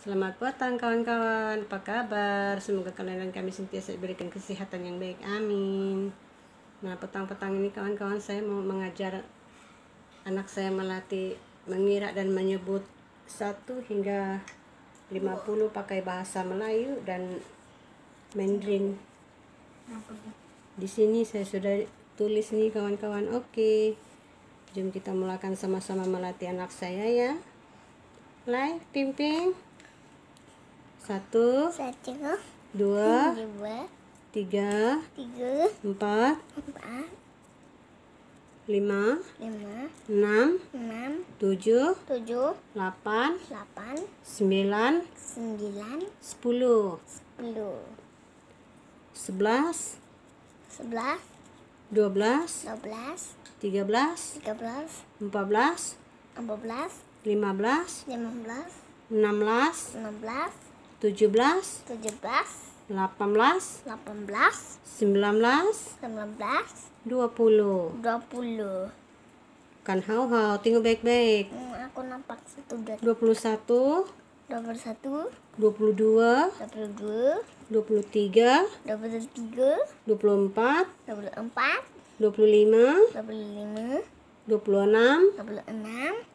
Selamat petang kawan-kawan, apa kabar? Semoga kalian dan kami sentiasa diberikan kesehatan yang baik, amin Nah petang-petang ini kawan-kawan saya mau mengajar anak saya melatih mengira dan menyebut satu hingga 50 pakai bahasa Melayu dan Mandarin Di sini saya sudah tulis nih kawan-kawan, oke Jom kita mulakan sama-sama melatih anak saya ya Lai, pimpin. Satu. Satu. Dua. Dua. Tiga. Tiga. Empat. Empat. Lima. Lima. Enam. Enam. Tujuh. Tujuh. Lapan. Lapan. Sembilan. Sembilan. Sepuluh. Sepuluh. Sebelas. Sebelas. Dua belas. Dua belas. Tiga belas. Tiga belas. Empat belas. Empat belas lima belas lima belas enam belas enam belas tujuh belas tujuh belas delapan belas sembilan belas dua puluh kan hau hau tinggal baik baik aku nampak satu dua puluh satu dua puluh satu dua puluh dua dua puluh dua dua puluh tiga dua puluh tiga dua puluh empat dua puluh empat dua puluh lima dua puluh lima dua puluh enam dua puluh enam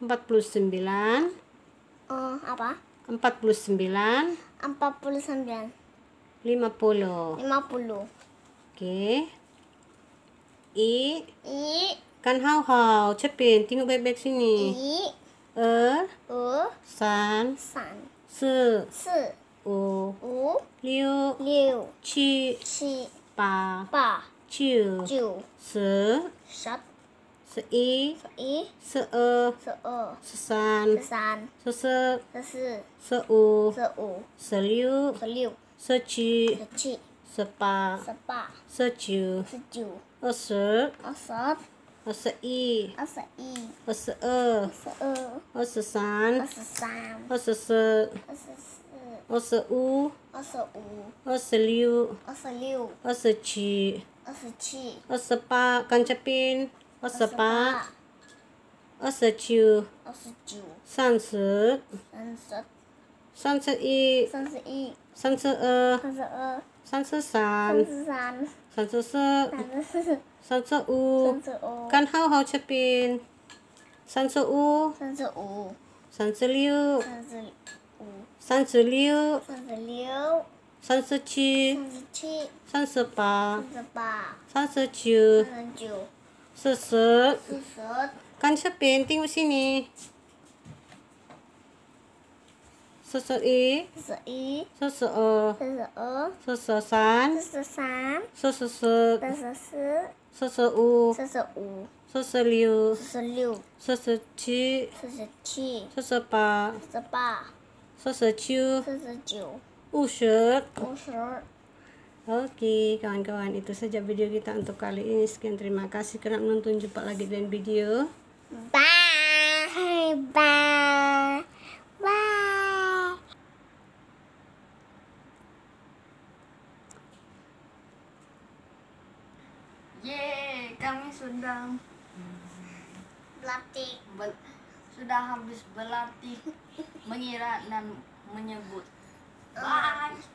49 uh, apa 49 49 50 50 oke okay. I I kan hau hau cepin tengok baik-baik sini I e u san san se se u u liu liu qi qi pa pa jiu jiu se sat 十一，十二，十二，十三，十三，十四，十四，十五，十五，十六，十六，十七，十七，十八，十八，十九，十九，二十，二十，二十一，二十一，二十二，十二，二十三，二十三，二十四，二十四，二十五，二十五，二十六，二十六，二十七，二十七，二十八，甘蔗冰。二十八，二十九，二十九，三十，三十，三十一，三十一，三十二，三十二，三十三，三十三三十四，三十五，三十五，刚好好吃冰，三十五，三十五，三十六，三十三十六，三十六，三十七，三十七，三十八，三十八，三十九，三十九。四十，四十，刚一下边定数呢？四十一，四十一，四十二，四十二，四十三，四十三，四十四，四十四，四十五，四十五，四十六，四十六，四十七，四十七，四十八，四十八，四十九，四十九，五十，五十。Oke, kawan-kawan, itu saja video kita untuk kali ini. Sekian terima kasih kerana menonton. Jumpa lagi dengan video. Bye. Bye. Bye. Yeay, kami sudah berlatih. Be sudah habis berlatih mengira dan menyebut. Oh. Bye.